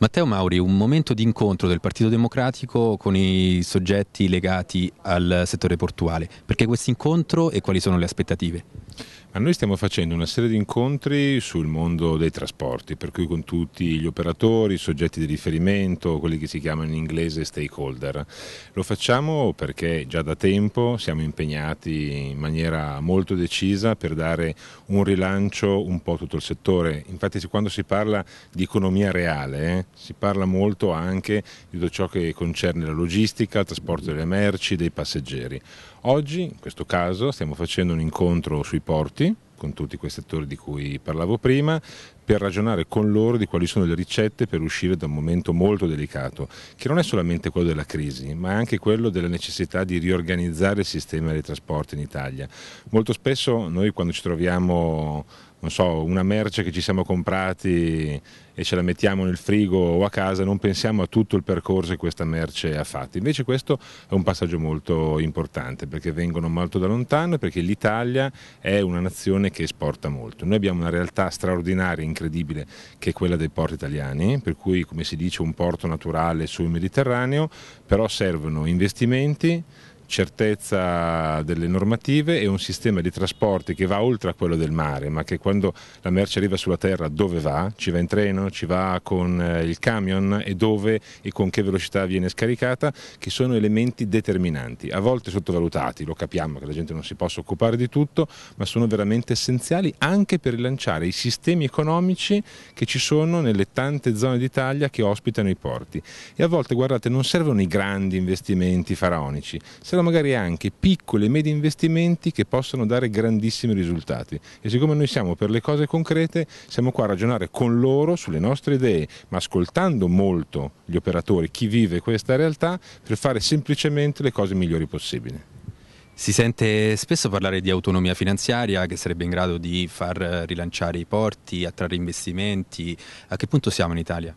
Matteo Mauri, un momento di incontro del Partito Democratico con i soggetti legati al settore portuale. Perché questo incontro e quali sono le aspettative? Ma noi stiamo facendo una serie di incontri sul mondo dei trasporti, per cui con tutti gli operatori, i soggetti di riferimento, quelli che si chiamano in inglese stakeholder. Lo facciamo perché già da tempo siamo impegnati in maniera molto decisa per dare un rilancio un po' a tutto il settore. Infatti quando si parla di economia reale eh, si parla molto anche di tutto ciò che concerne la logistica, il trasporto delle merci, dei passeggeri. Oggi, in questo caso, stiamo facendo un incontro sui rapporti con tutti quei settori di cui parlavo prima, per ragionare con loro di quali sono le ricette per uscire da un momento molto delicato, che non è solamente quello della crisi, ma anche quello della necessità di riorganizzare il sistema dei trasporti in Italia. Molto spesso noi quando ci troviamo non so, una merce che ci siamo comprati e ce la mettiamo nel frigo o a casa, non pensiamo a tutto il percorso che questa merce ha fatto. Invece questo è un passaggio molto importante perché vengono molto da lontano e perché l'Italia è una nazione che esporta molto. Noi abbiamo una realtà straordinaria, incredibile, che è quella dei porti italiani, per cui come si dice un porto naturale sul Mediterraneo, però servono investimenti certezza delle normative e un sistema di trasporti che va oltre a quello del mare, ma che quando la merce arriva sulla terra dove va? Ci va in treno, ci va con eh, il camion e dove e con che velocità viene scaricata, che sono elementi determinanti, a volte sottovalutati, lo capiamo che la gente non si possa occupare di tutto, ma sono veramente essenziali anche per rilanciare i sistemi economici che ci sono nelle tante zone d'Italia che ospitano i porti. E a volte, guardate, non servono i grandi investimenti faraonici, servono però magari anche piccoli e medi investimenti che possono dare grandissimi risultati. E siccome noi siamo per le cose concrete, siamo qua a ragionare con loro sulle nostre idee, ma ascoltando molto gli operatori, chi vive questa realtà, per fare semplicemente le cose migliori possibili. Si sente spesso parlare di autonomia finanziaria che sarebbe in grado di far rilanciare i porti, attrarre investimenti. A che punto siamo in Italia?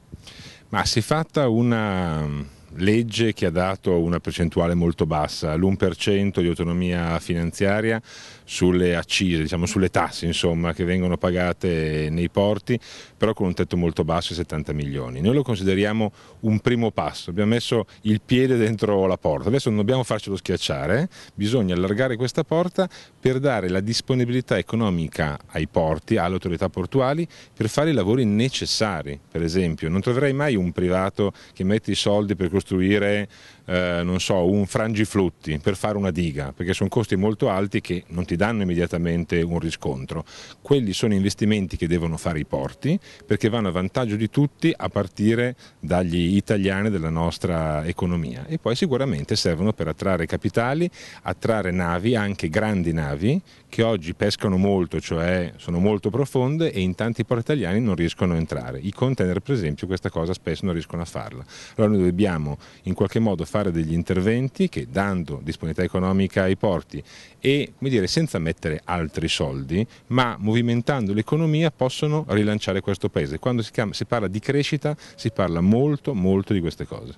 Ma si è fatta una legge che ha dato una percentuale molto bassa, l'1% di autonomia finanziaria sulle accise, diciamo sulle tasse insomma, che vengono pagate nei porti, però con un tetto molto basso di 70 milioni. Noi lo consideriamo un primo passo, abbiamo messo il piede dentro la porta, adesso non dobbiamo farcelo schiacciare, bisogna allargare questa porta per dare la disponibilità economica ai porti, alle autorità portuali, per fare i lavori necessari, per esempio. Non troverai mai un privato che mette i soldi per costruire costruire eh, non so, un frangiflutti per fare una diga, perché sono costi molto alti che non ti danno immediatamente un riscontro. Quelli sono investimenti che devono fare i porti perché vanno a vantaggio di tutti a partire dagli italiani della nostra economia e poi sicuramente servono per attrarre capitali, attrarre navi, anche grandi navi che oggi pescano molto, cioè sono molto profonde e in tanti porti italiani non riescono a entrare. I container per esempio questa cosa spesso non riescono a farla. Allora noi dobbiamo dobbiamo in qualche modo fare degli interventi che dando disponibilità economica ai porti e dire, senza mettere altri soldi, ma movimentando l'economia possono rilanciare questo paese. Quando si, si parla di crescita si parla molto molto di queste cose.